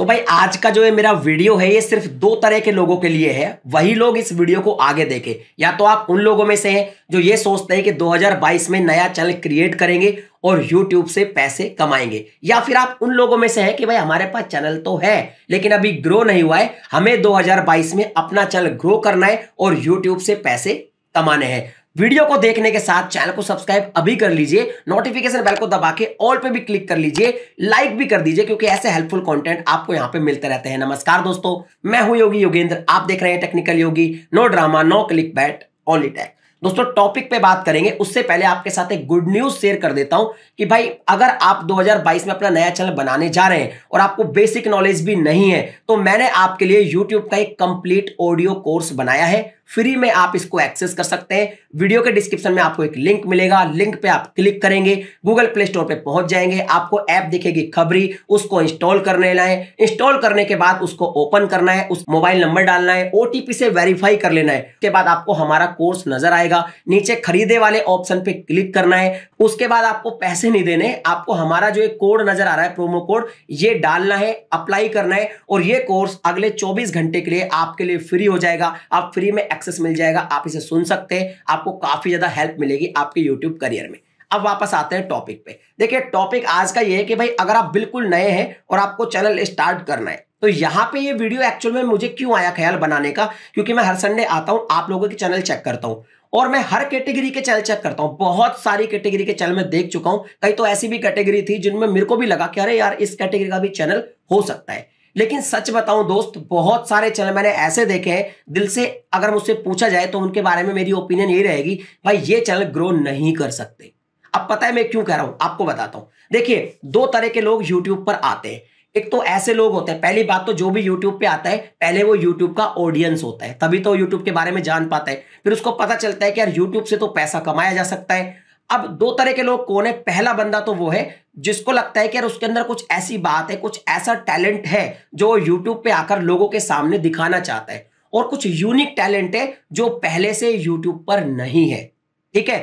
तो भाई आज का जो ये मेरा वीडियो है ये सिर्फ दो तरह के लोगों के लिए है वही लोग इस वीडियो को आगे देखें या तो आप उन लोगों में से हैं जो ये सोचते हैं कि 2022 में नया चैनल क्रिएट करेंगे और YouTube से पैसे कमाएंगे या फिर आप उन लोगों में से हैं कि भाई हमारे पास चैनल तो है लेकिन अभी ग्रो नहीं हुआ है हमें दो में अपना चैनल ग्रो करना है और यूट्यूब से पैसे कमाने हैं वीडियो को देखने के साथ चैनल को सब्सक्राइब अभी कर लीजिए नोटिफिकेशन बेल को दबा के ऑल पे भी क्लिक कर लीजिए लाइक भी कर दीजिए क्योंकि ऐसे हेल्पफुल कंटेंट आपको यहाँ पे मिलते रहते हैं नमस्कार दोस्तों मैं हूं योगी योगेंद्र आप देख रहे हैं technical Yogi no drama no clickbait all it दोस्तों टॉपिक पे बात करेंगे उससे पहले आपके साथ एक गुड न्यूज शेयर कर देता हूं कि भाई अगर आप 2022 में अपना नया चैनल बनाने जा रहे हैं और आपको बेसिक नॉलेज भी नहीं है तो मैंने आपके लिए यूट्यूब का एक कंप्लीट ऑडियो कोर्स बनाया है फ्री में आप इसको एक्सेस कर सकते हैं वीडियो के डिस्क्रिप्शन में आपको एक लिंक मिलेगा लिंक पे आप क्लिक करेंगे गूगल प्ले स्टोर पे पहुंच जाएंगे आपको ऐप दिखेगी खबरी उसको इंस्टॉल करने लाए इंस्टॉल करने के बाद उसको ओपन करना है उस मोबाइल नंबर डालना है ओटीपी से वेरीफाई कर लेना है उसके बाद आपको हमारा कोर्स नजर आएगा नीचे खरीदे वाले ऑप्शन पे क्लिक करना है उसके बाद आपको पैसे नहीं देने आपको हमारा जो एक कोड नजर आ रहा है प्रोमो कोड ये डालना है अप्लाई करना है और ये कोर्स अगले चौबीस घंटे के लिए आपके लिए फ्री हो जाएगा आप फ्री में एक्सेस मिल जाएगा आप इसे सुन सकते हैं आपको काफ़ी ज़्यादा हेल्प मिलेगी आपके यूट्यूब करियर में अब वापस आते हैं टॉपिक पे देखिए टॉपिक आज का ये है कि भाई अगर आप बिल्कुल नए हैं और आपको चैनल स्टार्ट करना है तो यहाँ पे ये वीडियो एक्चुअल में मुझे क्यों आया ख्याल बनाने का क्योंकि मैं हर संडे आता हूँ आप लोगों के चैनल चेक करता हूँ और मैं हर कैटेगरी के चैनल चेक करता हूँ बहुत सारी कैटेगरी के चैनल में देख चुका हूँ कई तो ऐसी भी कैटेगरी थी जिनमें मेरे को भी लगा कि अरे यार इस कैटेगरी का भी चैनल हो सकता है लेकिन सच बताऊं दोस्त बहुत सारे चैनल मैंने ऐसे देखे हैं दिल से अगर मुझसे पूछा जाए तो उनके बारे में मेरी ओपिनियन यही रहेगी भाई ये चैनल ग्रो नहीं कर सकते अब पता है मैं क्यों कह रहा हूं आपको बताता हूं देखिए दो तरह के लोग यूट्यूब पर आते हैं एक तो ऐसे लोग होते हैं पहली बात तो जो भी यूट्यूब पे आता है पहले वो यूट्यूब का ऑडियंस होता है तभी तो यूट्यूब के बारे में जान पाता है फिर उसको पता चलता है कि यार यूट्यूब से तो पैसा कमाया जा सकता है अब दो तरह के लोग कौन है पहला बंदा तो वो है जिसको लगता है कि यार उसके अंदर कुछ ऐसी बात है कुछ ऐसा टैलेंट है जो यूट्यूब पे आकर लोगों के सामने दिखाना चाहता है और कुछ यूनिक टैलेंट है जो पहले से यूट्यूब पर नहीं है ठीक है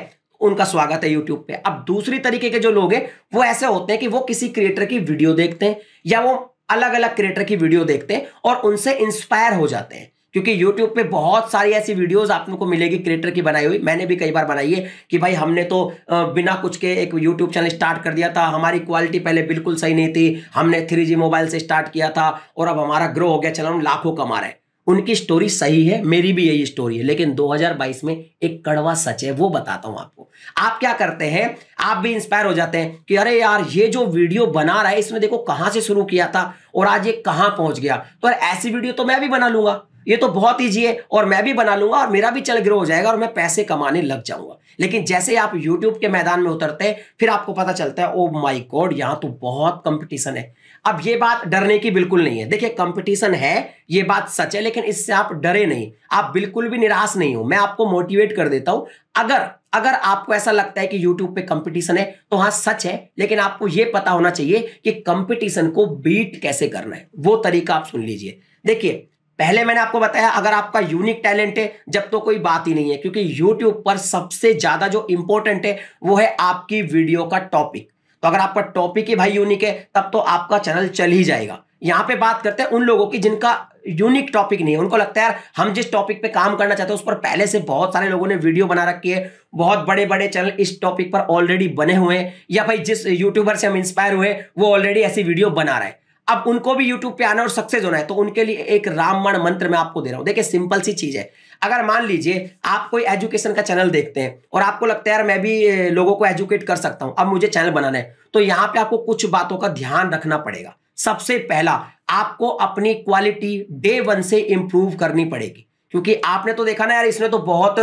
उनका स्वागत है यूट्यूब पे अब दूसरी तरीके के जो लोग हैं वो ऐसे होते हैं कि वो किसी क्रिएटर की वीडियो देखते हैं या वो अलग अलग क्रिएटर की वीडियो देखते हैं और उनसे इंस्पायर हो जाते हैं क्योंकि यूट्यूब पे बहुत सारी ऐसी वीडियोस आप लोग को मिलेगी क्रिएटर की बनाई हुई मैंने भी कई बार बनाई है कि भाई हमने तो बिना कुछ के एक यूट्यूब चैनल स्टार्ट कर दिया था हमारी क्वालिटी पहले बिल्कुल सही नहीं थी हमने थ्री मोबाइल से स्टार्ट किया था और अब हमारा ग्रो हो गया चैनल हम लाखों कमा रहे हैं उनकी स्टोरी सही है मेरी भी यही स्टोरी है लेकिन 2022 में एक कड़वा सच है वो बताता हूं आपको आप क्या करते हैं आप भी इंस्पायर हो जाते हैं कि अरे यार ये जो वीडियो बना रहा है इसमें देखो कहां से शुरू किया था और आज ये कहां पहुंच गया तो ऐसी वीडियो तो मैं भी बना लूंगा ये तो बहुत ईजी है और मैं भी बना लूंगा और मेरा भी चल ग्रो हो जाएगा और मैं पैसे कमाने लग जाऊंगा लेकिन जैसे आप यूट्यूब के मैदान में उतरते हैं फिर आपको पता चलता है ओ माई गॉड यहां तो बहुत कंपटीशन है अब ये बात डरने की बिल्कुल नहीं है देखिए कंपटीशन है ये बात सच है लेकिन इससे आप डरे नहीं आप बिल्कुल भी निराश नहीं हो मैं आपको मोटिवेट कर देता हूं अगर अगर आपको ऐसा लगता है कि YouTube पे कंपटीशन है तो हाँ सच है लेकिन आपको यह पता होना चाहिए कि कंपटीशन को बीट कैसे करना है वो तरीका आप सुन लीजिए देखिए पहले मैंने आपको बताया अगर आपका यूनिक टैलेंट है जब तो कोई बात ही नहीं है क्योंकि यूट्यूब पर सबसे ज्यादा जो इंपॉर्टेंट है वो है आपकी वीडियो का टॉपिक तो अगर आपका टॉपिक ही भाई यूनिक है तब तो आपका चैनल चल ही जाएगा यहां पे बात करते हैं उन लोगों की जिनका यूनिक टॉपिक नहीं है उनको लगता है यार हम जिस टॉपिक पे काम करना चाहते हैं उस पर पहले से बहुत सारे लोगों ने वीडियो बना रखी है बहुत बड़े बड़े चैनल इस टॉपिक पर ऑलरेडी बने हुए हैं या भाई जिस यूट्यूबर से हम इंस्पायर हुए वो ऑलरेडी ऐसी वीडियो बना रहे हैं अब उनको भी यूट्यूब पे आना और सक्सेस होना है तो उनके लिए एक राममण मंत्र मैं आपको दे रहा हूँ देखिए सिंपल सी चीज है अगर मान लीजिए आप कोई एजुकेशन का चैनल देखते हैं और आपको लगता है यार मैं भी लोगों को एजुकेट कर सकता हूं अब मुझे चैनल बनाना है तो यहां पे आपको कुछ बातों का ध्यान रखना पड़ेगा सबसे पहला आपको अपनी क्वालिटी डे वन से इंप्रूव करनी पड़ेगी क्योंकि आपने तो देखा ना यार इसने तो बहुत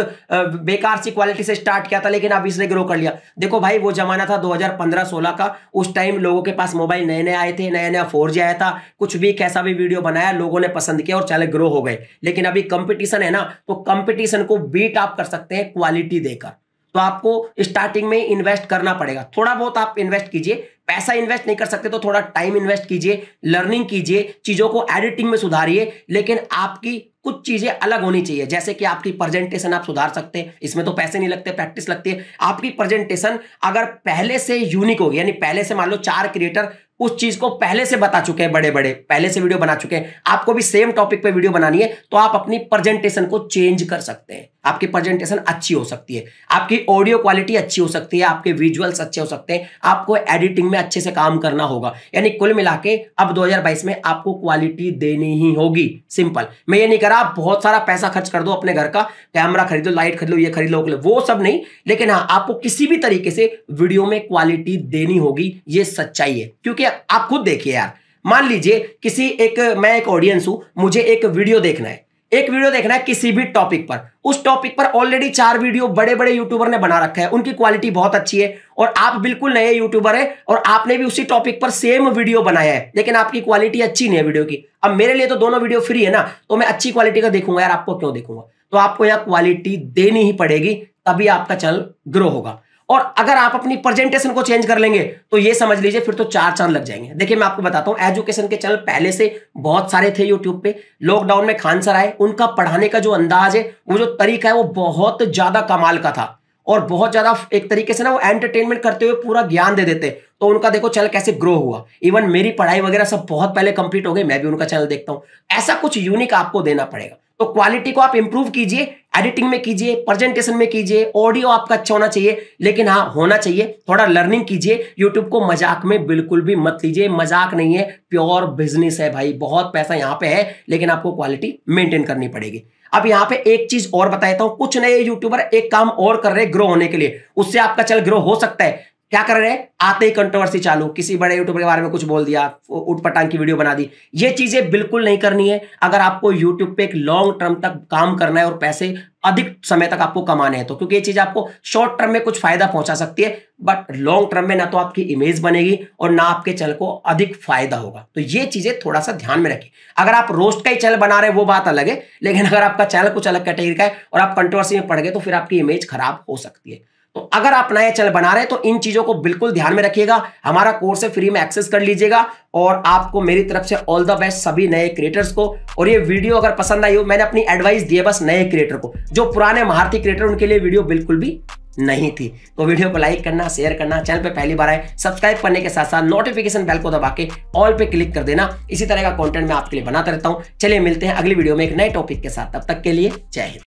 बेकार सी क्वालिटी से स्टार्ट किया था लेकिन अब इसने ग्रो कर लिया देखो भाई वो जमाना था 2015-16 का उस टाइम लोगों के पास मोबाइल नए नए आए थे नया नया फोर आया था कुछ भी कैसा भी वीडियो बनाया लोगों ने पसंद किया और चले ग्रो हो गए लेकिन अभी कंपिटिशन है ना तो कंपिटिशन को बीट आप कर सकते हैं क्वालिटी देकर तो आपको स्टार्टिंग में इन्वेस्ट करना पड़ेगा थोड़ा बहुत आप इन्वेस्ट कीजिए पैसा इन्वेस्ट नहीं कर सकते तो थोड़ा टाइम इन्वेस्ट कीजिए लर्निंग कीजिए चीज़ों को एडिटिंग में सुधारिए लेकिन आपकी कुछ चीज़ें अलग होनी चाहिए जैसे कि आपकी प्रेजेंटेशन आप सुधार सकते हैं इसमें तो पैसे नहीं लगते प्रैक्टिस लगती है आपकी प्रेजेंटेशन अगर पहले से यूनिक होगी यानी पहले से मान लो चार क्रिएटर उस चीज को पहले से बता चुके हैं बड़े बड़े पहले से वीडियो बना चुके हैं आपको भी सेम टॉपिक पे वीडियो बनानी है तो आप अपनी प्रेजेंटेशन को चेंज कर सकते हैं आपकी प्रेजेंटेशन अच्छी हो सकती है आपकी ऑडियो क्वालिटी अच्छी हो सकती है आपके विजुअल्स अच्छे हो सकते हैं आपको एडिटिंग में अच्छे से काम करना होगा यानी कुल मिला के अब 2022 में आपको क्वालिटी देनी ही होगी सिंपल मैं ये नहीं कर रहा आप बहुत सारा पैसा खर्च कर दो अपने घर का कैमरा खरीदो लाइट खरीद लो ये खरीद लो वो सब नहीं लेकिन हाँ आपको किसी भी तरीके से वीडियो में क्वालिटी देनी होगी ये सच्चाई है क्योंकि आप खुद देखिए यार मान लीजिए किसी एक मैं एक ऑडियंस हूं मुझे एक वीडियो देखना है एक वीडियो देखना है किसी भी टॉपिक पर उस टॉपिक पर ऑलरेडी चार वीडियो बड़े बड़े यूट्यूबर ने बना रखा है उनकी क्वालिटी बहुत अच्छी है और आप बिल्कुल नए यूट्यूबर हैं और आपने भी उसी टॉपिक पर सेम वीडियो बनाया है लेकिन आपकी क्वालिटी अच्छी नहीं है वीडियो की अब मेरे लिए तो दोनों वीडियो फ्री है ना तो मैं अच्छी क्वालिटी का देखूंगा यार आपको क्यों देखूंगा तो आपको यहाँ क्वालिटी देनी ही पड़ेगी तभी आपका चैनल ग्रो होगा और अगर आप अपनी प्रेजेंटेशन को चेंज कर लेंगे तो ये समझ लीजिए फिर तो चार चांद लग जाएंगे देखिए मैं आपको बताता हूँ एजुकेशन के चैनल पहले से बहुत सारे थे यूट्यूब पे लॉकडाउन में खान सर आए उनका पढ़ाने का जो अंदाज है वो जो तरीका है वो बहुत ज्यादा कमाल का था और बहुत ज्यादा एक तरीके से ना वो एंटरटेनमेंट करते हुए पूरा ज्ञान दे देते तो उनका देखो चैनल कैसे ग्रो हुआ इवन मेरी पढ़ाई वगैरह सब बहुत पहले कंप्लीट हो गई मैं भी उनका चैनल देखता हूँ ऐसा कुछ यूनिक आपको देना पड़ेगा तो क्वालिटी को आप इंप्रूव कीजिए एडिटिंग में कीजिए प्रेजेंटेशन में कीजिए ऑडियो आपका अच्छा होना चाहिए लेकिन हाँ होना चाहिए थोड़ा लर्निंग कीजिए यूट्यूब को मजाक में बिल्कुल भी मत लीजिए मजाक नहीं है प्योर बिजनेस है भाई बहुत पैसा यहाँ पे है लेकिन आपको क्वालिटी मेंटेन करनी पड़ेगी अब यहाँ पे एक चीज और बताता हूँ कुछ नए यूट्यूबर एक काम और कर रहे ग्रो होने के लिए उससे आपका चल ग्रो हो सकता है क्या कर रहे हैं आते ही कंट्रोवर्सी चालू किसी बड़े यूट्यूबर के बारे में कुछ बोल दिया उठ पटांग की वीडियो बना दी ये चीजें बिल्कुल नहीं करनी है अगर आपको यूट्यूब पे एक लॉन्ग टर्म तक काम करना है और पैसे अधिक समय तक आपको कमाने हैं तो क्योंकि ये चीज आपको शॉर्ट टर्म में कुछ फायदा पहुंचा सकती है बट लॉन्ग टर्म में ना तो आपकी इमेज बनेगी और ना आपके चैनल को अधिक फायदा होगा तो ये चीजें थोड़ा सा ध्यान में रखिए अगर आप रोस्ट का ही चैनल बना रहे हैं वो बात अलग है लेकिन अगर आपका चैनल कुछ अलग कैटेगरी का है और आप कंट्रोवर्सी में पड़ गए तो फिर आपकी इमेज खराब हो सकती है तो अगर आप नया चैनल बना रहे हैं तो इन चीजों को बिल्कुल ध्यान में रखिएगा हमारा कोर्स है फ्री में एक्सेस कर लीजिएगा और आपको मेरी तरफ से ऑल द बेस्ट सभी नए क्रिएटर्स को और ये वीडियो अगर पसंद आई हो मैंने अपनी एडवाइस दी है बस नए क्रिएटर को जो पुराने महारती क्रिएटर उनके लिए वीडियो बिल्कुल भी नहीं थी तो वीडियो को लाइक करना शेयर करना चैनल पर पहली बार आए सब्सक्राइब करने के साथ साथ नोटिफिकेशन बेल को दबा के ऑल पे क्लिक कर देना इसी तरह का कॉन्टेंट मैं आपके लिए बनाता रहता हूं चलिए मिलते हैं अगली वीडियो में एक नए टॉपिक के साथ तब तक के लिए जय हिंद